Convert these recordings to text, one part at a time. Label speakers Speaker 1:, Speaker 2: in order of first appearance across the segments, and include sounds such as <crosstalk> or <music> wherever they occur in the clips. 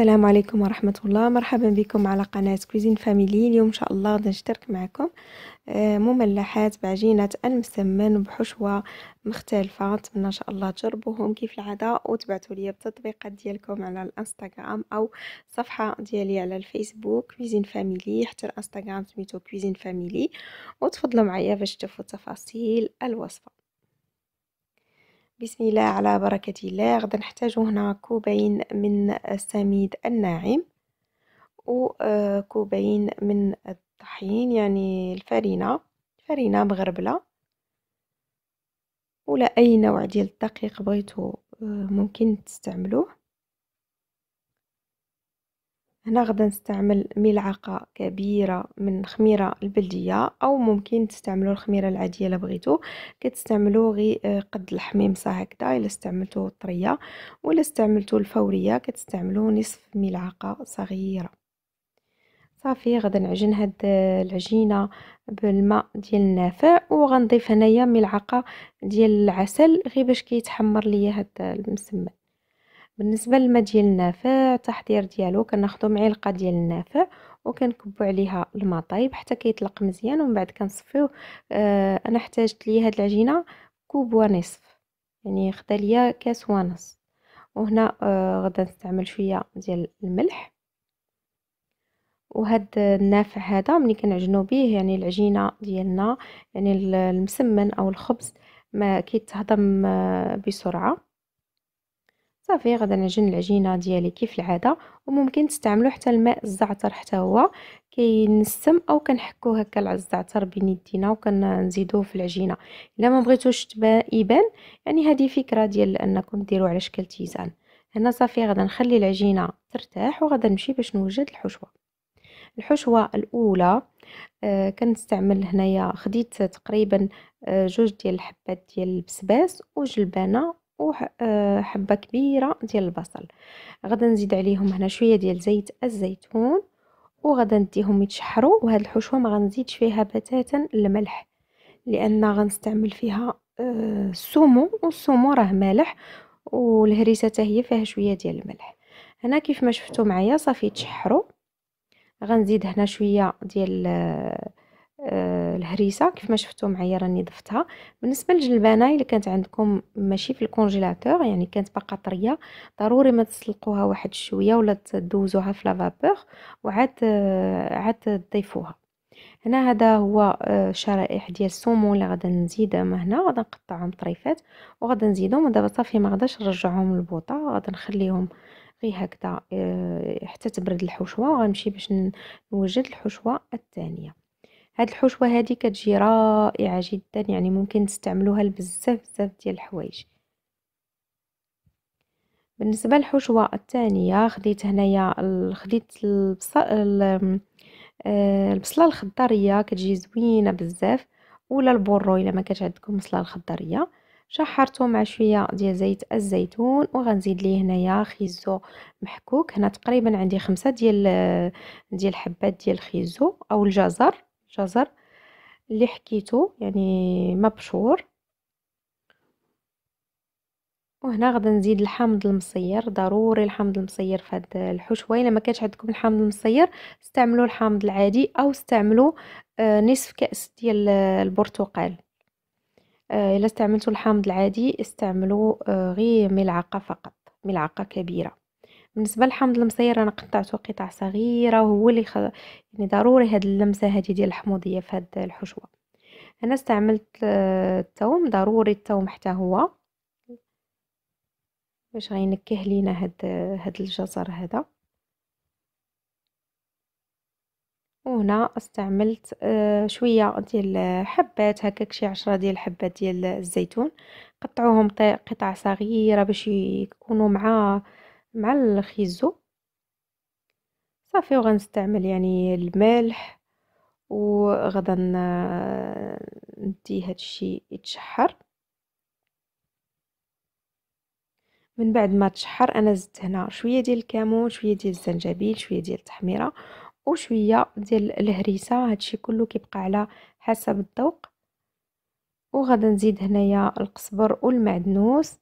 Speaker 1: السلام عليكم ورحمة الله مرحبا بكم على قناة كوزين فاميلي اليوم إن شاء الله غادي نشترك معكم آه، مملحات بعجينة المسمن بحشوة مختلفة نتمنى إن شاء الله تجربوهم كيف العادة وتبعتوا لي التطبيقات ديالكم على الانستغرام أو صفحة ديالي على الفيسبوك كوزين فاميلي حتى الانستغرام سميتو كوزين فاميلي وتفضلوا معايا باش تشوفوا تفاصيل الوصفة بسم الله على بركة الله غدا نحتاجو هنا كوبين من السميد الناعم وكوبين آه، من الطحين يعني الفرينة فرينة مغربلة ولا أي نوع ديال الدقيق بغيتو آه، ممكن تستعملوه هنا غدا نستعمل ملعقة كبيرة من خميرة البلدية أو ممكن تستعملوا الخميرة العادية إلا بغيتو كتستعملوا غي آه، قد الحميمصة هكذا إلا استعملتو طرية ولا استعملتو الفورية كتستعملوا نصف ملعقة صغيرة صافي غدا نعجن هاد العجينه بالماء ديال النافع وغنضيف هنايا ملعقه ديال العسل غير باش كيتحمر ليا هاد المسمن بالنسبه لما ديال النافع التحضير ديالو كناخذ معلقه ديال النافع وكنكبوا عليها الماء طايب حتى كيطلق مزيان ومن بعد كنصفيوه آه انا احتاجت ليه هاد العجينه كوب ونصف يعني خدا ليا كاس ونص وهنا آه غدا نستعمل شويه ديال الملح وهاد النافع هذا ملي كنعجنو به يعني العجينه ديالنا يعني المسمن او الخبز ما كيتهضم آه، بسرعه صافي غدا نعجن العجينه ديالي كيف العاده وممكن تستعملوا حتى الماء الزعتر حتى هو كينسم او كنحكوه هكا الزعتر بين يدينا وكنزيدوه في العجينه الا ما بغيتوش يبان يعني هذه فكره ديال انكم ديروا على شكل تيزان هنا صافي غدا نخلي العجينه ترتاح وغدا نمشي باش نوجد الحشوه الحشوه الاولى آه كنستعمل هنايا خديت تقريبا آه جوج ديال الحبات ديال البسباس وجلبانه وحبه آه، كبيره ديال البصل غدا نزيد عليهم هنا شويه ديال زيت الزيتون وغدا نديهم يتشحروا وهاد الحشوه ما غنزيدش فيها بتاتا الملح لان غنستعمل فيها آه، السومو والسومو راه مالح والهريسه حتى هي فيها شويه ديال الملح هنا كيف ما شفتوا معايا صافي تشحروا غنزيد هنا شويه ديال آه، الهريسه كيف ما شفتوا معايا راني ضفتها بالنسبه للجلبانه الا كانت عندكم ماشي في الكونجيلاتور يعني كانت باقا طريه ضروري ما تسلقوها واحد شويه ولا تدوزوها في لافابور وعاد عاد تضيفوها هنا هذا هو آه، شرائح ديال السومون اللي غادا نزيدهم هنا غادا نقطعهم طريفات وغادا نزيدهم ودابا صافي ما غاداش نرجعهم للبوطه غادا نخليهم غير هكذا آه، حتى تبرد الحشوه وغنمشي باش نوجد الحشوه الثانيه هاد الحشوه هادي كتجي رائعه جدا يعني ممكن تستعملوها لبزاف بزاف ديال الحوايج بالنسبه للحشوه الثانيه خديت هنايا خديت البصل آه، البصله الخضريه كتجي زوينه بزاف ولا البورو الا ما كانت عندكم البصله الخضريه شحرته مع شويه ديال زيت الزيتون وغنزيد ليه هنايا خيزو محكوك هنا تقريبا عندي خمسة ديال آه، ديال حبات ديال الخيزو او الجزر جزر اللي حكيتو يعني مبشور وهنا غدا نزيد الحامض المصير ضروري الحامض المصير في هاد الحشوه الا ما كانش عندكم الحامض المصير استعملوا الحامض العادي او استعملوا آه، نصف كاس ديال البرتقال آه، الا استعملتوا الحامض العادي استعملوا آه، غير ملعقه فقط ملعقه كبيره بالنسبه للحمض المسير انا قطعته قطع صغيره وهو اللي خ... يعني ضروري هاد اللمسه هادي ديال الحموضيه في هاد الحشوه انا استعملت آه، الثوم ضروري الثوم حتى هو باش غينكه لينا هاد هاد الجزر هذا وهنا استعملت آه، شويه ديال حبات هكاك شي عشرة ديال الحبات ديال الزيتون قطعوهم قطع صغيره باش يكونوا مع مع الخيزو صافي وغنستعمل يعني الملح وغدا آه، ندي الشيء يتشحر من بعد ما تشحر انا زدت هنا شويه ديال الكمون شويه ديال الزنجبيل شويه ديال التحميره وشويه ديال الهريسه هادشي كله كيبقى على حسب الذوق وغادي نزيد هنايا القزبر والمعدنوس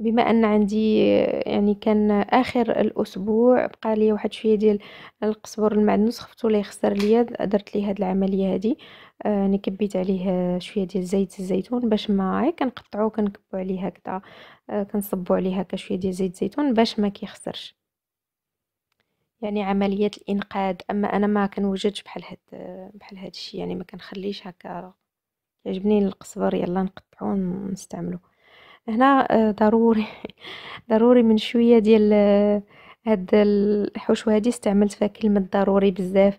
Speaker 1: بما ان عندي يعني كان اخر الاسبوع بقى لي واحد شويه ديال القصبر المعدنوس خفتو لا يخسر ليا درت ليه هاد العمليه هادي يعني كبيت عليه شويه ديال زيت الزيتون باش ما كنقطعو كنكبو عليه هكذا آه، كنصبو عليه هكا شويه ديال زيت الزيتون باش ما كيخسرش يعني عمليه الانقاذ اما انا ما كنوجدش بحال هاد بحال هاد الشيء يعني ما كنخليش هكا يعجبني القصبر يلا نقطعو ونستعملوه هنا آه، ضروري <laughs> ضروري من شويه ديال آه، هاد الحشوه هادي استعملت فيها كلمه ضروري بزاف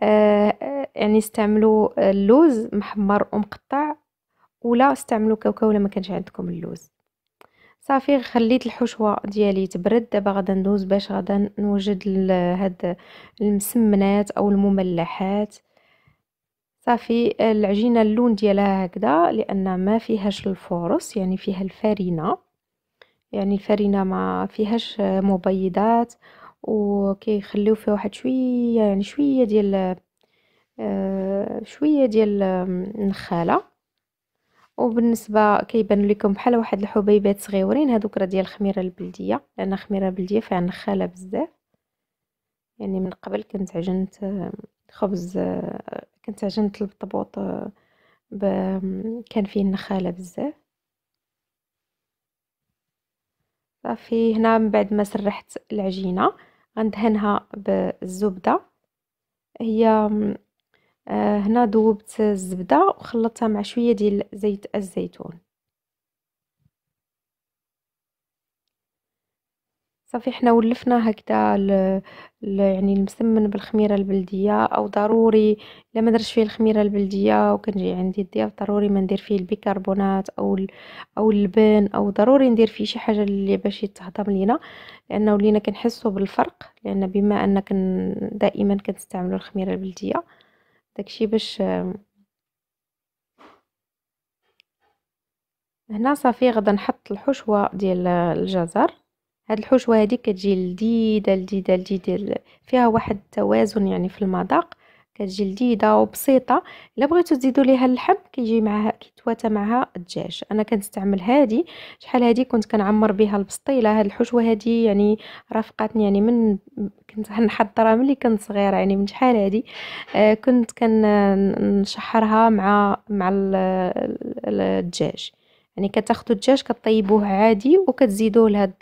Speaker 1: آه، يعني استعملوا اللوز محمر ومقطع ولا استعملوا كاوكاو ولا ما كانش عندكم اللوز صافي خليت الحشوه ديالي تبرد دابا غادا ندوز باش غادا نوجد هاد المسمنات او المملحات صافي العجينه اللون ديالها هكذا لان ما فيهاش الفورص يعني فيها الفرينه يعني الفرينه ما فيهاش مبيضات وكيخليو فيها واحد شويه يعني شويه ديال آه شويه ديال النخاله وبالنسبه كيبان لكم بحال واحد الحبيبات صغيورين هذوك راه ديال الخميره البلديه لان الخميره البلديه فيها نخاله بزاف يعني من قبل كنت عجنت خبز آه، كنت عجنت البطبوط آه، ب... كان فيه النخاله بزاف صافي هنا من بعد ما سرحت العجينه غندهنها بالزبده هي آه، هنا ذوبت الزبده وخلطتها مع شويه ديال زيت الزيتون صافي حنا ولفنا هكذا يعني المسمن بالخميره البلديه او ضروري الا ما درتش فيه الخميره البلديه وكنجي عندي الضياف ضروري ما ندير فيه البيكربونات او او اللبن او ضروري ندير فيه شي حاجه اللي باش يتهضم لينا لانه ولينا كنحسوا بالفرق لان بما ان كن دائما كنستعملوا الخميره البلديه داكشي باش هنا صافي غدا نحط الحشوه ديال الجزر هاد الحشوه هادي كتجي لذيذه لذيذه لذيذه فيها واحد التوازن يعني في المذاق كتجي لذيذه وبسيطه الا بغيتو تزيدوا ليها اللحم كيجي معها كيتواتى معها الدجاج انا كنستعمل هادي شحال هادي كنت كنعمر بها البسطيله هاد الحشوه هادي يعني رافقاتني يعني من كنت نحضرها ملي كنت صغيره يعني من شحال هادي آه كنت كنشحرها مع مع الدجاج يعني كتاخذوا الدجاج كطيبوه عادي وكتزيدوه لهاد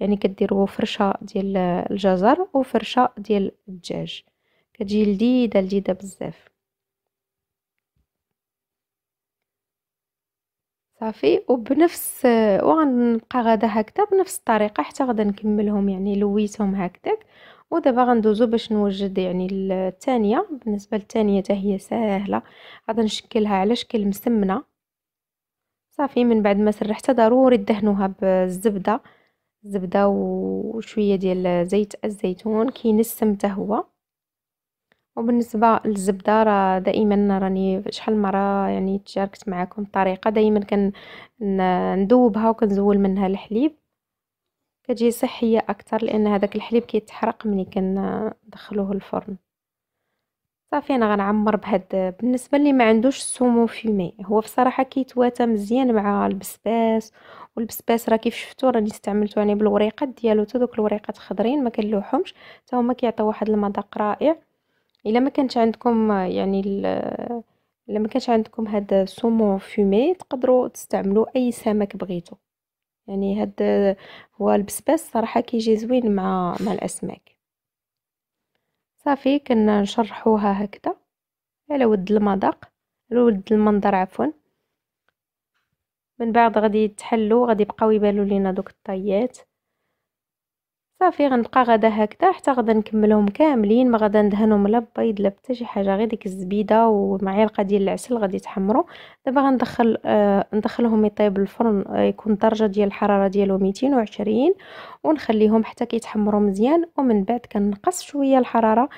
Speaker 1: يعني كديروا فرشه ديال الجزر وفرشه ديال الدجاج كتجي لذيذه لذيذه بزاف صافي وبنفس وغنبقى غدا هكذا بنفس الطريقه حتى غدا نكملهم يعني لويتهم هكذاك ودابا غندوزو باش نوجد يعني الثانيه بالنسبه للثانيه حتى هي ساهله غادي نشكلها على شكل مسمنه صافي من بعد ما سرحتها ضروري دهنوها بالزبده الزبده وشويه ديال زيت الزيتون كينسم حتى هو وبالنسبه للزبده راه دائما راني شحال مره يعني تشاركت معكم الطريقه دائما كن ندوبها وكنزول منها الحليب كتجي صحيه اكثر لان هذاك الحليب كيتحرق ملي كندخلوه الفرن صافي انا غنعمر بهاد بالنسبه اللي ما عندوش السومو فيمي هو بصراحه كيتواتى مزيان مع البسباس والبسباس راه كيف شفتوا راني استعملته يعني بالوريقات ديالو حتى دوك الوريقات خضرين ما كنلوحهمش حتى هما كيعطيو واحد المذاق رائع الا ما كانش عندكم يعني الا ما كانش عندكم هاد سومو فيمي تقدروا تستعملوا اي سمك بغيتو يعني هاد هو البسباس صراحه كيجي زوين مع مع الاسماك صافي نشرحوها هكذا على ود المذاق على ود المنظر عفوا من بعد غادي يتحلوا غادي يبقاو يبانوا لينا دوك الطيات صافي غنبقى غدا هكذا حتى غدا نكملهم كاملين ما غدا ندهنهم لا بيض لا حتى شي حاجه غير ديك الزبيده ومعلقه ديال العسل غادي يتحمروا دابا غندخل آه ندخلهم يطيب الفرن آه يكون درجه ديال الحراره ديالو 220 ونخليهم حتى كيتحمروا مزيان ومن بعد كنقص شويه الحراره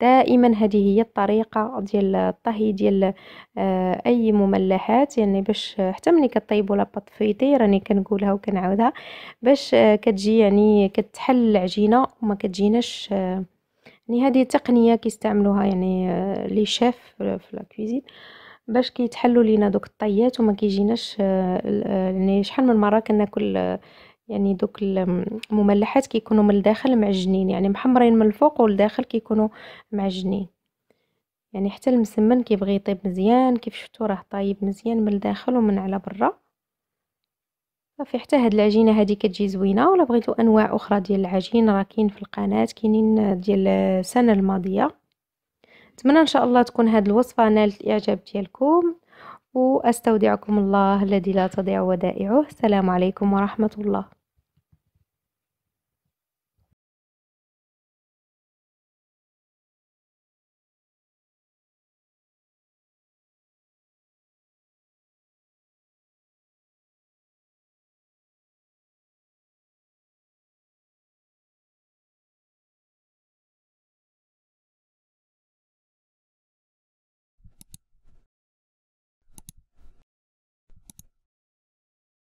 Speaker 1: دائما هذه هي الطريقه ديال الطهي ديال آه اي مملحات يعني باش آه، حتى ملي كطيبوا لا بات فيتي راني كنقولها وكنعاودها باش آه كتجي يعني كتحل العجينه وما كتجيناش آه، يعني هذه تقنيه كيستعملوها يعني آه، لي شيف في لاكويزين باش كيتحلوا لينا دوك الطيات وما كيجيناش آه، يعني شحال من مره كناكل يعني دوك المملحات كيكونوا من الداخل معجنين يعني محمرين من الفوق والداخل كيكونوا معجنين يعني حتى المسمن كيبغي يطيب مزيان كيف شفتوا راه طايب مزيان من الداخل ومن على برا صافي حتى هاد العجينه هادي كتجي زوينه ولا بغيتو انواع اخرى ديال العجين راه كاين في القناه كاينين ديال السنه الماضيه نتمنى ان شاء الله تكون هاد الوصفه نالت الاعجاب ديالكم واستودعكم الله الذي لا تضيع ودائعه السلام عليكم ورحمه الله